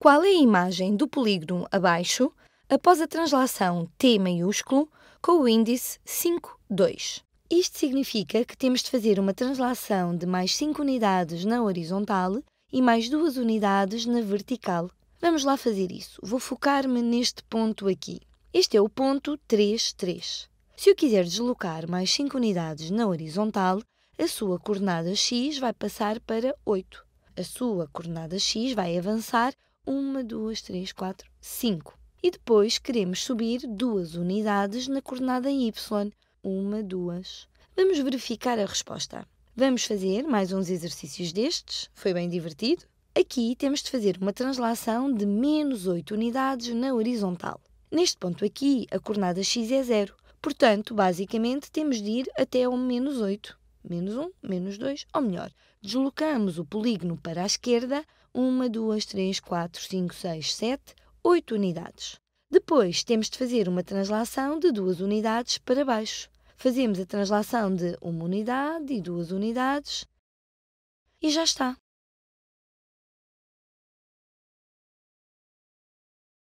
Qual é a imagem do polígono abaixo após a translação T maiúsculo com o índice 5, 2? Isto significa que temos de fazer uma translação de mais 5 unidades na horizontal e mais 2 unidades na vertical. Vamos lá fazer isso. Vou focar-me neste ponto aqui. Este é o ponto 3, 3. Se eu quiser deslocar mais 5 unidades na horizontal, a sua coordenada x vai passar para 8. A sua coordenada x vai avançar uma, duas, três, quatro, cinco. E depois queremos subir duas unidades na coordenada y, uma, duas. Vamos verificar a resposta. Vamos fazer mais uns exercícios destes, foi bem divertido. Aqui temos de fazer uma translação de menos 8 unidades na horizontal. Neste ponto aqui, a coordenada x é zero, portanto, basicamente, temos de ir até ao menos 8 menos 1, menos 2, ou melhor, deslocamos o polígono para a esquerda 1, 2, 3, 4, 5, 6, 7, 8 unidades. Depois temos de fazer uma translação de duas unidades para baixo. Fazemos a translação de uma unidade e duas unidades e já está.